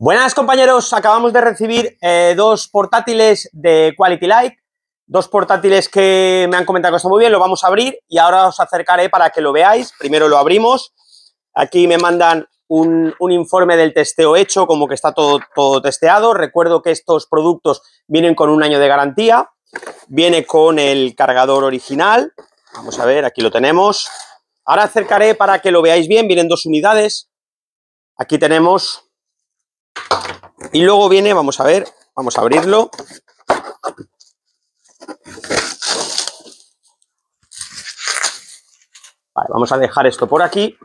Buenas compañeros, acabamos de recibir eh, dos portátiles de Quality Like, dos portátiles que me han comentado que están muy bien, lo vamos a abrir y ahora os acercaré para que lo veáis. Primero lo abrimos, aquí me mandan un, informe del testeo hecho, como que está todo, todo testeado. Recuerdo que estos productos vienen con un año de garantía, viene con el cargador original, vamos a ver, aquí lo tenemos. Ahora acercaré para que lo veáis bien, vienen dos unidades. Aquí tenemos y luego viene, vamos a ver, vamos a abrirlo. vamos a dejar esto por aquí.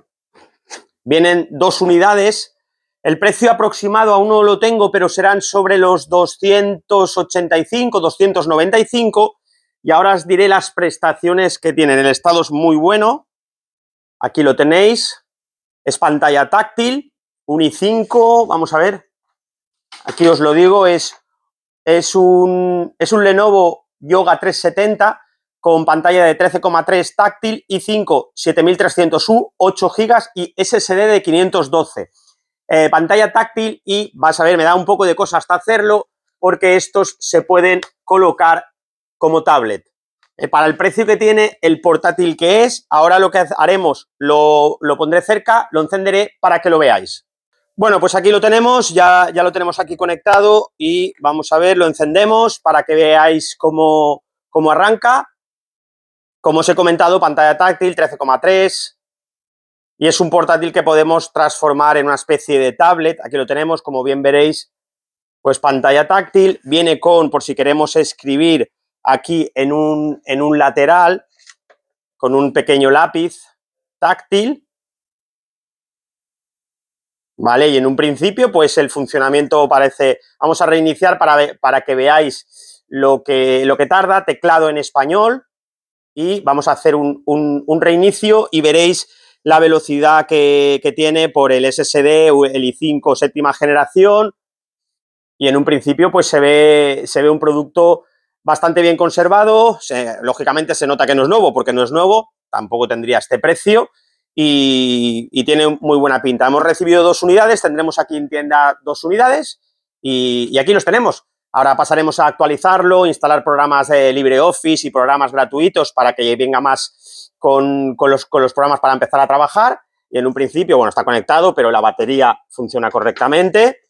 Vienen dos unidades. El precio aproximado aún no lo tengo, pero serán sobre los 285, 295. Y ahora os diré las prestaciones que tienen. El estado es muy bueno. Aquí lo tenéis. Es pantalla táctil. Un i5, vamos a ver, aquí os lo digo, es, es, un, es un Lenovo Yoga 370 con pantalla de 13,3 táctil, i5 7300U, 8 GB y SSD de 512. Eh, pantalla táctil y vas a ver, me da un poco de cosa hasta hacerlo porque estos se pueden colocar como tablet. Eh, para el precio que tiene el portátil que es, ahora lo que haremos, lo, lo pondré cerca, lo encenderé para que lo veáis. Bueno, pues aquí lo tenemos, ya, ya lo tenemos aquí conectado y vamos a ver, lo encendemos para que veáis cómo, arranca. Como os he comentado, pantalla táctil 13,3 y es un portátil que podemos transformar en una especie de tablet. Aquí lo tenemos, como bien veréis, pues pantalla táctil. Viene con, por si queremos escribir aquí en un, en un lateral, con un pequeño lápiz táctil ¿Vale? Y en un principio, pues el funcionamiento parece... Vamos a reiniciar para, que veáis lo que, lo que tarda, teclado en español, y vamos a hacer un, reinicio y veréis la velocidad que, tiene por el SSD, el i5 séptima generación. Y en un principio, pues se ve, se ve un producto bastante bien conservado. lógicamente se nota que no es nuevo, porque no es nuevo, tampoco tendría este precio y, tiene muy buena pinta. Hemos recibido dos unidades, tendremos aquí en tienda dos unidades y, aquí los tenemos. Ahora pasaremos a actualizarlo, instalar programas de LibreOffice y programas gratuitos para que venga más con, los, programas para empezar a trabajar. Y en un principio, bueno, está conectado, pero la batería funciona correctamente.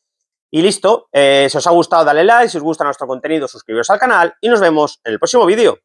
Y listo, eh, si os ha gustado dale like, si os gusta nuestro contenido suscribiros al canal y nos vemos en el próximo vídeo.